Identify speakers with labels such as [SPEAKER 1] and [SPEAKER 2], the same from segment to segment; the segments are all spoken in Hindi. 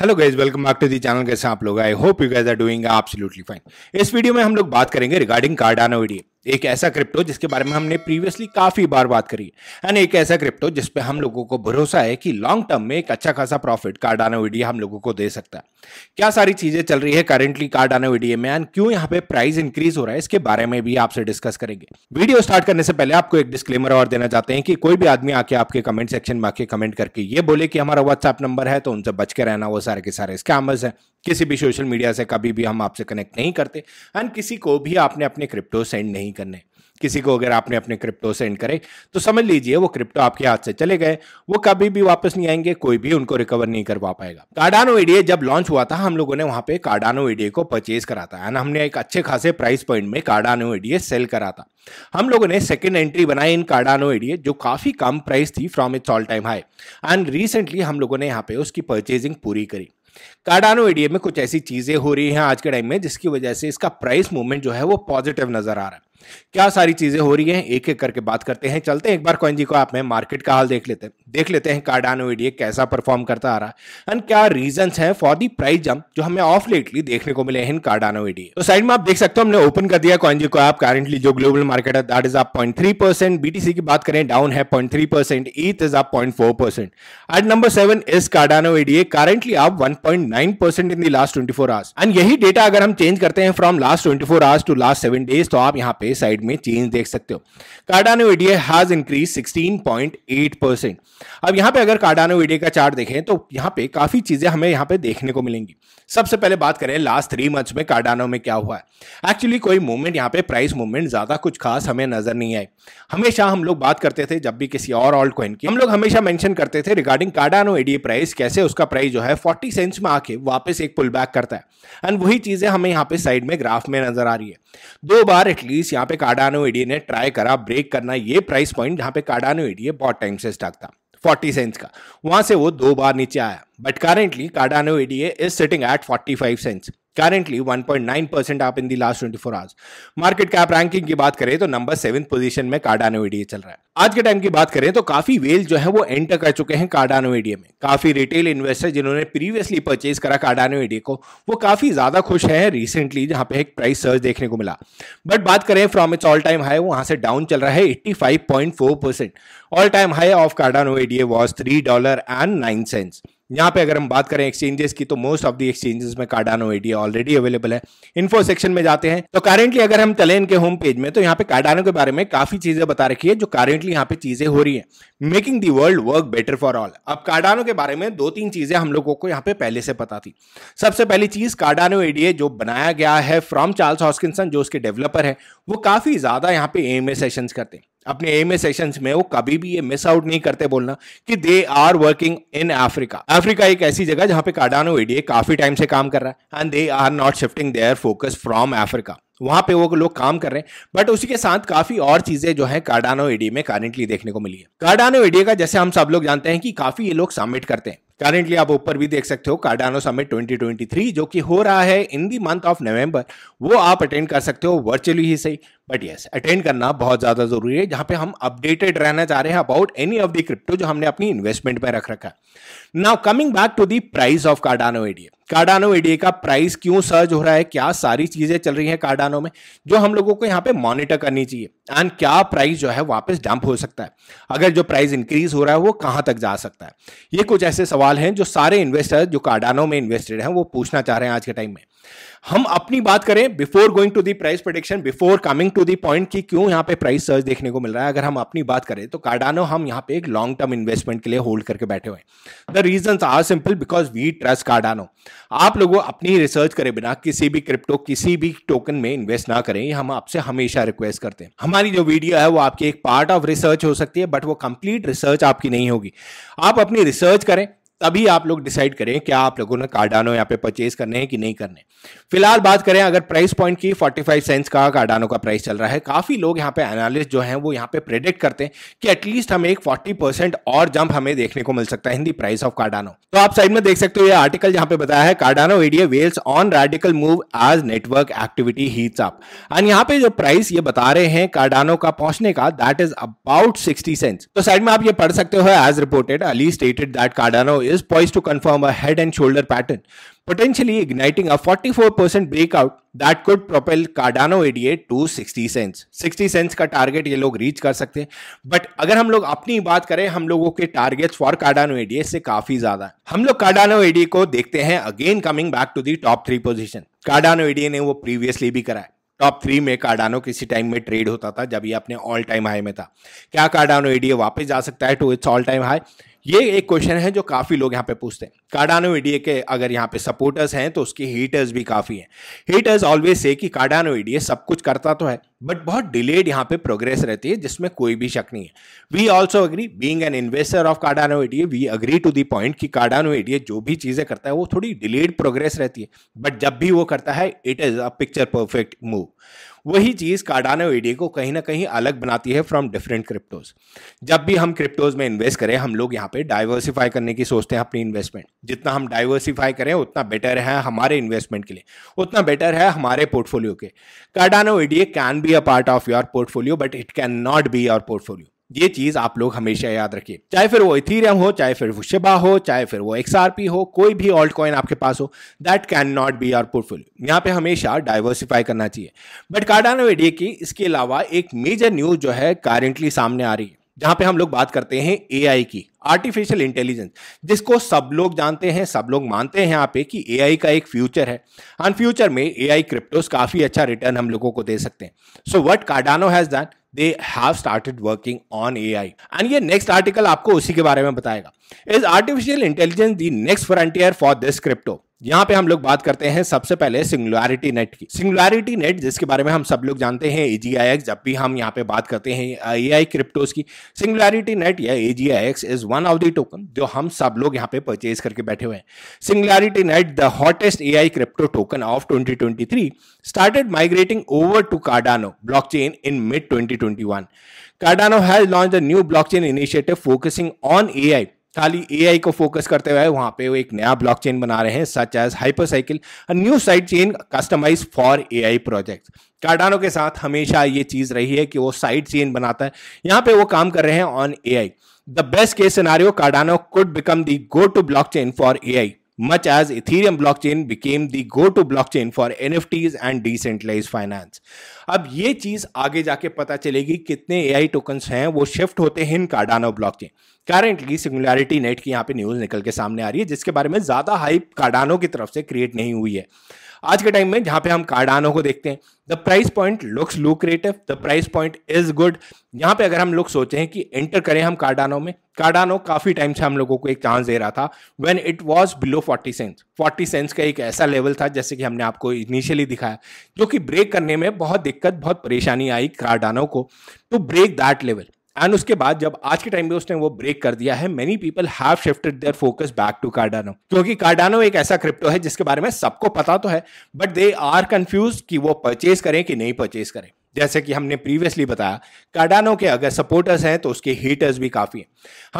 [SPEAKER 1] Hello guys welcome back to the channel कैसे आप लोग I hope you guys are doing absolutely fine इस वीडियो में हम लोग बात करेंगे रिगार्डिंग कार्डानो वीडियो एक ऐसा क्रिप्टो जिसके बारे में हमने प्रीवियसली काफी बार बात करी है एंड एक ऐसा क्रिप्टो जिस पे हम लोगों को भरोसा है कि लॉन्ग टर्म में एक अच्छा खासा प्रॉफिट कार्डानो ईडीए हम लोगों को दे सकता है क्या सारी चीजें चल रही है करेंटली कार्डानो ईडीए में एंड क्यों यहाँ पे प्राइस इंक्रीज हो रहा है इसके बारे में भी आपसे डिस्कस करेंगे वीडियो स्टार्ट करने से पहले आपको एक डिस्क्लेमर और देना चाहते हैं कि कोई भी आदमी आके आपके कमेंट सेक्शन में आके कमेंट करके ये बोले कि हमारा व्हाट्सएप नंबर है तो उनसे बच के रहना वो सारे के सारे स्कैमर्स है किसी भी सोशल मीडिया से कभी भी हम आपसे कनेक्ट नहीं करते एंड किसी को भी आपने अपने क्रिप्टो सेंड नहीं करने किसी को अगर आपने अपने क्रिप्टो सेंड करे तो समझ लीजिए वो क्रिप्टो आपके हाथ से चले गए वो कभी भी वापस नहीं आएंगे कोई भी उनको रिकवर नहीं करवा पाएगा कार्डानो एडीए जब लॉन्च हुआ था हम लोगों ने वहां पे कार्डानो एडीए को परचेज करा था एंड हमने एक अच्छे खासे प्राइस पॉइंट में कार्डानो एडीए सेल करा था हम लोगों ने सेकेंड एंट्री बनाई इन कार्डानो एडीए जो काफी कम प्राइस थी from its all time high and recently हम लोगों ने यहाँ पे उसकी परचेजिंग पूरी करी कार्डानो एडीएम में कुछ ऐसी चीजें हो रही हैं आज के टाइम में जिसकी वजह से इसका प्राइस मूवमेंट जो है वो पॉजिटिव नजर आ रहा है क्या सारी चीजें हो रही हैं एक एक करके बात करते हैं चलते हैं एक बार कॉइन जी को आप में मार्केट का हाल देख लेते हैं देख लेते हैं कार्डानो ईडीए e कैसा परफॉर्म करता आ रहा है एंड क्या रीजन है फॉर दी प्राइस जम्प जो हमें ऑफ लेटली देखने को मिले हैं इन कार्डानो ईडीए तो साइड में आप देख सकते हो हमने ओपन कर दिया कॉइन जी को आप करेंटली जो ग्लोबल मार्केट है दैट इज आप पॉइंट थ्री परसेंट बीटीसी की बात करें डाउन है point three percent ETH is आप point four percent at number seven is Cardano ADA currently आप one point nine percent in the last twenty four hours and यही डेटा अगर हम चेंज करते हैं from last twenty four hours to last seven days तो आप यहाँ पे साइड में चेंज देख सकते हो Cardano ADA has increase 16.8 percent अब यहां पे अगर कार्डानो ईडीए का चार्ट देखें तो यहां पे काफी चीजें हमें यहां पे देखने को मिलेंगी सबसे पहले बात करें लास्ट थ्री मंथ्स में कार्डानो में क्या हुआ है एक्चुअली कोई मूवमेंट यहाँ पे प्राइस मूवमेंट ज्यादा कुछ खास हमें नजर नहीं आई हमेशा हम लोग बात करते थे जब भी किसी और ऑल्ड कॉइन की हम लोग हमेशा मेंशन करते थे रिगार्डिंग कार्डानो एडीए प्राइस कैसे उसका प्राइस जो है फोर्टी सेंट्स में आके वापस एक पुल बैक करता है एंड वही चीजें हमें यहाँ पे साइड में ग्राफ में नजर आ रही है दो बार एटलीस्ट यहाँ जहाँ पे कार्डानो एडी ने ट्राई करा ब्रेक करना ये प्राइस पॉइंट जहाँ पे कार्डानो एडी बहुत टाइम से स्टॉक था 40 सेंट्स का वहां से वो दो बार नीचे आया but currently Cardano ADA is sitting at 45 cents currently 1.9% percent आप in the last 24 four hours market cap ranking की बात करें तो नंबर सेवन पोजीशन में कार्डानो एडीए चल रहा है आज के टाइम की बात करें तो काफी वेल जो है वो एंटर कर चुके हैं कार्डानो एडीए में काफी रिटेल इन्वेस्टर जिन्होंने प्रीवियसली परचेज करा कार्डानो एडीए को वो काफी ज्यादा खुश है रिसेंटली जहां पे एक प्राइस सर्च देखने को मिला बट बात करें from its all time high वहां से डाउन चल रहा है 85.4 percent all time high of Cardano ADA was three dollar and nine cents यहाँ पे अगर हम बात करें एक्सचेंजेस की तो मोस्ट ऑफ दी एक्सचेंजेस में कार्डानो एडिया ऑलरेडी अवेलेबल है इन्फो सेक्शन में जाते हैं तो करेंटली अगर हम चले इनके होम पेज में तो यहाँ पे कार्डानो के बारे में काफी चीजें बता रखी है जो करेंटली यहाँ पे चीजें हो रही है making the world work better for all अब कार्डानो के बारे में दो तीन चीजें हम लोगों को यहाँ पे पहले से पता थी सबसे पहली चीज कार्डानो एडीए जो बनाया गया है फ्रॉम चार्ल्स हॉस्किसन जो उसके डेवलपर है वो काफी ज्यादा यहाँ पे एम सेशंस करते हैं अपने एम ए सेशन में वो कभी भी ये मिस आउट नहीं करते बोलना कि they are working in Africa Africa एक ऐसी जगह जहां पे कार्डानो एडीए काफी टाइम से काम कर रहा है and they are not shifting their focus from Africa वहां पे वो लोग काम कर रहे हैं बट उसी के साथ काफी और चीजें जो है कार्डानो एडीए में करेंटली देखने को मिली है कार्डानो एडीए का जैसे हम सब लोग जानते हैं कि काफी ये लोग सबमिट करते हैं करेंटली आप ऊपर भी देख सकते हो कार्डानो समिट 2023 जो कि हो रहा है इन दी मंथ ऑफ नवंबर वो आप अटेंड कर सकते हो वर्चुअली ही सही बट यस अटेंड करना बहुत ज्यादा जरूरी है जहां पे हम अपडेटेड रहना चाह रहे हैं about any of the crypto जो हमने अपनी इन्वेस्टमेंट में रख रखा है now coming back to the price of Cardano ADA Cardano ADA का प्राइस क्यों सर्ज हो रहा है क्या सारी चीजें चल रही है कार्डानो में जो हम लोगों को यहाँ पे मॉनिटर करनी चाहिए एंड क्या प्राइस जो है वापस डंप हो सकता है अगर जो प्राइस इंक्रीज हो रहा है वो कहां तक जा सकता है ये कुछ ऐसे सवाल हैं जो सारे इन्वेस्टर जो कार्डानो में इन्वेस्टेड हैं वो पूछना चाह रहे हैं आज के टाइम में हम अपनी बात करें before going to the price prediction before coming to the point कि क्यों यहाँ पे प्राइस सर्च देखने को मिल रहा है अगर हम अपनी बात करें तो कार्डानो हम यहाँ पे एक लॉन्ग टर्म इन्वेस्टमेंट के लिए होल्ड करके बैठे हुए the reason are simple because we trust Cardano आप लोगों अपनी रिसर्च करें बिना किसी भी क्रिप्टो किसी भी टोकन में इन्वेस्ट ना करें हम आपसे हमेशा रिक्वेस्ट करते हैं हमारी जो वीडियो है वो आपकी एक पार्ट ऑफ रिसर्च हो सकती है बट वो कंप्लीट रिसर्च आपकी नहीं होगी आप अपनी रिसर्च करें तभी आप लोग डिसाइड करें क्या आप लोगों ने कार्डानो यहाँ पे परचेज करने हैं कि नहीं करने फिलहाल बात करें अगर प्राइस पॉइंट की 45 सेंट्स का कार्डानो का प्राइस चल रहा है काफ़ी लोग यहाँ पे एनालिस्ट जो हैं वो यहाँ पे प्रेडिक्ट करते हैं कि एटलीस्ट हमें एक 40 परसेंट और जंप हमें देखने को मिल सकता है हिंदी प्राइस ऑफ कार्डानो तो आप साइड में देख सकते हो ये आर्टिकल जहां पे बताया है Cardano ADA whales on radical move as network activity heats up and यहाँ पे जो प्राइस ये बता रहे हैं कार्डानो का पहुंचने का that is about sixty cents तो साइड में आप ये पढ़ सकते हो as reported Ali stated that Cardano is poised to confirm a head and shoulder pattern, potentially igniting a 44% breakout that could propel Cardano ADA to 60 cents. 60 cents का टारगेट ये लोग रीच कर सकते हैं बट अगर हम लोग अपनी बात करें हम लोगों के टारगेट्स फॉर कार्डानो एडीए से काफी ज्यादा हम लोग Cardano ADA को देखते हैं again coming back to the top three position Cardano ADA ने वो प्रीवियसली भी करा है टॉप थ्री में कार्डानो किसी टाइम में ट्रेड होता था जब ये अपने ऑल टाइम हाई में था क्या कार्डानो एडीए वापस जा सकता है to its all time high ये एक क्वेश्चन है जो काफ़ी लोग यहाँ पे पूछते हैं कार्डानो एडीए के अगर यहाँ पे सपोर्टर्स हैं तो उसके हीटर्स भी काफ़ी हैं हीटर्स ऑलवेज से कि कार्डानो एडीए सब कुछ करता तो है बट बहुत डिलेड यहाँ पे प्रोग्रेस रहती है जिसमें कोई भी शक नहीं है we also agree being an investor of Cardano ADA we agree to the point कि कार्डानो एडीए जो भी चीज़ें करता है वो थोड़ी डिलेड प्रोग्रेस रहती है बट जब भी वो करता है it is a picture perfect move वही चीज़ कार्डानो ईडी को कहीं ना कहीं अलग बनाती है फ्रॉम डिफरेंट क्रिप्टोज जब भी हम क्रिप्टोज में इन्वेस्ट करें हम लोग यहाँ पे डाइवर्सिफाई करने की सोचते हैं अपनी इन्वेस्टमेंट जितना हम डाइवर्सिफाई करें उतना बेटर है हमारे इन्वेस्टमेंट के लिए उतना बेटर है हमारे पोर्टफोलियो के Cardano ED can be a part of your portfolio but it can not be your portfolio ये चीज आप लोग हमेशा याद रखिए चाहे फिर वो इथीरियम हो चाहे फिर वो शिबा हो चाहे फिर वो एक्सआरपी हो कोई भी ऑल्ट कॉइन आपके पास हो that can not be our portfolio यहाँ पे हमेशा डाइवर्सिफाई करना चाहिए बट कार्डानो वेडिए की इसके अलावा एक मेजर न्यूज जो है करेंटली सामने आ रही है जहां पे हम लोग बात करते हैं ए की आर्टिफिशियल इंटेलिजेंस जिसको सब लोग जानते हैं सब लोग मानते हैं यहाँ पे कि ए का एक फ्यूचर है एंड फ्यूचर में आई क्रिप्टोस काफ़ी अच्छा रिटर्न हम लोगों को दे सकते हैं so what Cardano has done they have started working on A I and ये नेक्स्ट आर्टिकल आपको उसी के बारे में बताएगा is artificial intelligence the next frontier for this crypto यहाँ पे हम लोग बात करते हैं सबसे पहले सिंगुलरिटी नेट की सिंगुलरिटी नेट जिसके बारे में हम सब लोग जानते हैं ए जब भी हम यहाँ पे बात करते हैं ए आई क्रिप्टोज की सिंगुलरिटी नेट या AGIX is one of the token जो हम सब लोग यहाँ पे परचेज करके बैठे हुए हैं singularity net the hottest A I crypto token of 2023 started migrating over to Cardano block in mid 2021. Cardano has new block chain blockchain focusing on A I खाली ए को फोकस करते हुए वहां पे वो एक नया ब्लॉकचेन बना रहे हैं सच as hyper cycle new side chain customize for A I project Cardano के साथ हमेशा ये चीज रही है कि वो साइड चेन बनाता है यहाँ पे वो काम कर रहे हैं on A I the best case scenario Cardano could become the go to block chain for A I much as Ethereum blockchain to block chain for NFTs and decentralized finance. अब ये चीज आगे जाके पता चलेगी कितने ए आई tokens हैं वो शिफ्ट होते हैं in Cardano block chain currently singularity net की यहाँ पे न्यूज निकल के सामने आ रही है जिसके बारे में ज्यादा हाइप कार्डानो की तरफ से क्रिएट नहीं हुई है आज के टाइम में जहां पे हम कार्डानो को देखते हैं the price point looks lucrative the price point is good यहाँ पे अगर हम लोग सोचें कि एंटर करें हम कार्डानो में कार्डानो काफी टाइम से हम लोगों को एक चांस दे रहा था when it was below 40 cents 40 cents का एक ऐसा लेवल था जैसे कि हमने आपको इनिशियली दिखाया जो कि ब्रेक करने में बहुत दिक्कत बहुत परेशानी आई कार्डानो को to break that level and उसके बाद जब आज के टाइम में उसने वो ब्रेक कर दिया है many people have shifted their focus back to Cardano क्योंकि कार्डानो एक ऐसा क्रिप्टो है जिसके बारे में सबको पता तो है बट दे आर कंफ्यूज कि वो परचेज करें कि नहीं परचेज करें जैसे कि हमने प्रीवियसली बताया कार्डानो के अगर सपोर्टर्स हैं तो उसके हीटर्स भी काफ़ी हैं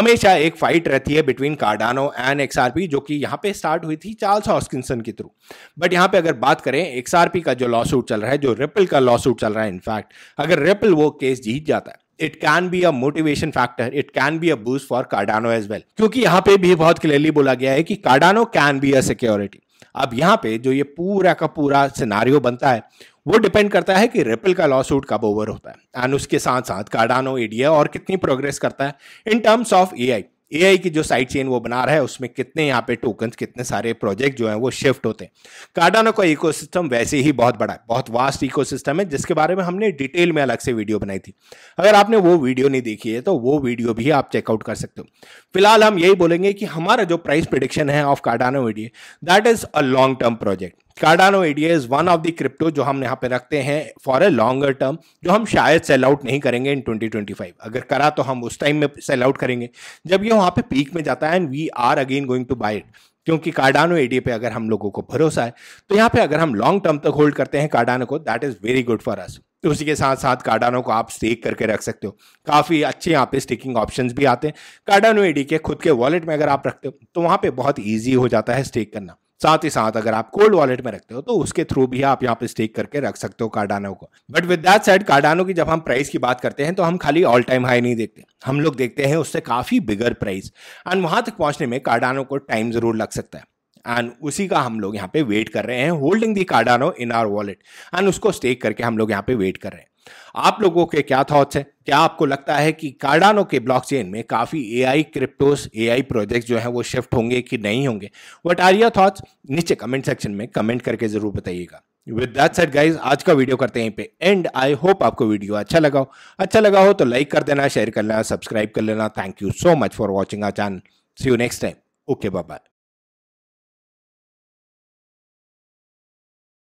[SPEAKER 1] हमेशा एक फाइट रहती है बिटवीन कार्डानो एंड एक्सआरपी जो कि यहाँ पे स्टार्ट हुई थी चार्ल्स हॉस्किंसन के थ्रू बट यहां पे अगर बात करें एक्सआरपी का जो लॉ सूट चल रहा है जो रिपल का लॉ सूट चल रहा है इनफैक्ट अगर रिपल वो केस जीत जाता है it can be a motivation factor it can be a boost for Cardano as well क्योंकि यहाँ पे भी बहुत क्लियरली बोला गया है कि Cardano can be a security अब यहाँ पे जो ये पूरा का पूरा सिनारियो बनता है वो डिपेंड करता है कि रिपल का लॉ सूट कब ओवर होता है एंड उसके साथ साथ कार्डानो एडिया और कितनी प्रोग्रेस करता है इन टर्म्स ऑफ ए आई ए की जो साइड चेन वो बना रहा है उसमें कितने यहाँ पे टोकन कितने सारे प्रोजेक्ट जो है वो शिफ्ट होते हैं कार्डानो का इको वैसे ही बहुत बड़ा है बहुत वास्ट इको है जिसके बारे में हमने डिटेल में अलग से वीडियो बनाई थी अगर आपने वो वीडियो नहीं देखी है तो वो वीडियो भी आप चेकआउट कर सकते हो फिलहाल हम यही बोलेंगे कि हमारा जो प्राइस प्रिडिक्शन है of Cardano video that is a long term project Cardano ADA is one of the crypto जो हम यहाँ पे रखते हैं फॉर ए लॉन्गर टर्म जो हम शायद सेल आउट नहीं करेंगे इन 2025 अगर करा तो हम उस टाइम में सेल आउट करेंगे जब ये वहाँ पे पीक में जाता है and we are again going to buy it क्योंकि कार्डानो एडीए पे अगर हम लोगों को भरोसा है तो यहाँ पे अगर हम लॉन्ग टर्म तक होल्ड करते हैं कार्डानो को that is very good for us उसी के साथ साथ कार्डानो को आप स्टेक करके रख सकते हो काफ़ी अच्छे यहाँ पे स्टेकिंग ऑप्शंस भी आते हैं कार्डानो एडी के खुद के वॉलेट में अगर आप रखते हो तो वहाँ पे बहुत ईजी हो जाता है स्टेक करना साथ ही साथ अगर आप कोल्ड वॉलेट में रखते हो तो उसके थ्रू भी आप यहाँ पे स्टेक करके रख सकते हो कार्डानो को but with that side Cardano की जब हम प्राइस की बात करते हैं तो हम खाली ऑल टाइम हाई नहीं देखते हम लोग देखते हैं उससे काफ़ी बिगर प्राइस एंड वहां तक पहुँचने में कार्डानो को टाइम ज़रूर लग सकता है एंड उसी का हम लोग यहाँ पे वेट कर रहे हैं holding the Cardano in our wallet and उसको स्टेक करके हम लोग यहाँ पे वेट कर रहे हैं आप लोगों के क्या थॉट्स हैं क्या आपको लगता है कि कार्डानो के ब्लॉकचेन में काफ़ी ए आई क्रिप्टोस ए आई प्रोजेक्ट जो हैं वो शिफ्ट होंगे कि नहीं होंगे वट आर योर थॉट्स नीचे कमेंट सेक्शन में कमेंट करके ज़रूर बताइएगा विद दैट सेट गाइज आज का वीडियो करते हैं पे एंड आई होप आपको वीडियो अच्छा लगा हो अच्छा लगा हो तो लाइक कर देना शेयर कर लेना सब्सक्राइब कर लेना thank you so much for watching our channel see you next time okay bye